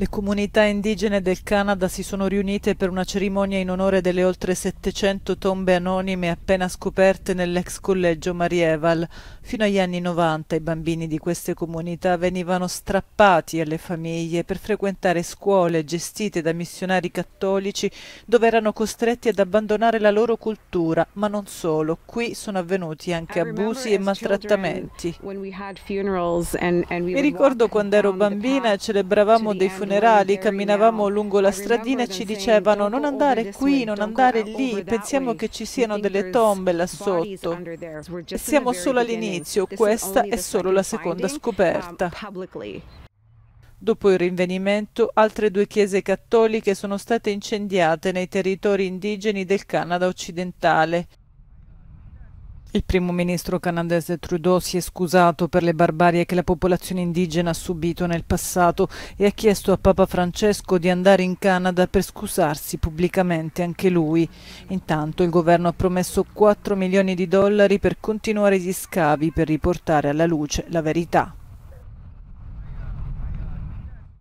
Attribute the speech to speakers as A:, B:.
A: Le comunità indigene del Canada si sono riunite per una cerimonia in onore delle oltre 700 tombe anonime appena scoperte nell'ex collegio Marieval. Fino agli anni 90 i bambini di queste comunità venivano strappati alle famiglie per frequentare scuole gestite da missionari cattolici dove erano costretti ad abbandonare la loro cultura, ma non solo. Qui sono avvenuti anche abusi e maltrattamenti. Mi ricordo quando ero bambina e celebravamo dei funerali funerali camminavamo lungo la stradina e ci dicevano non andare qui, non andare lì, pensiamo che ci siano delle tombe là sotto. Siamo solo all'inizio, questa è solo la seconda scoperta. Um, Dopo il rinvenimento, altre due chiese cattoliche sono state incendiate nei territori indigeni del Canada occidentale. Il primo ministro canadese Trudeau si è scusato per le barbarie che la popolazione indigena ha subito nel passato e ha chiesto a Papa Francesco di andare in Canada per scusarsi pubblicamente anche lui. Intanto il governo ha promesso 4 milioni di dollari per continuare gli scavi per riportare alla luce la verità.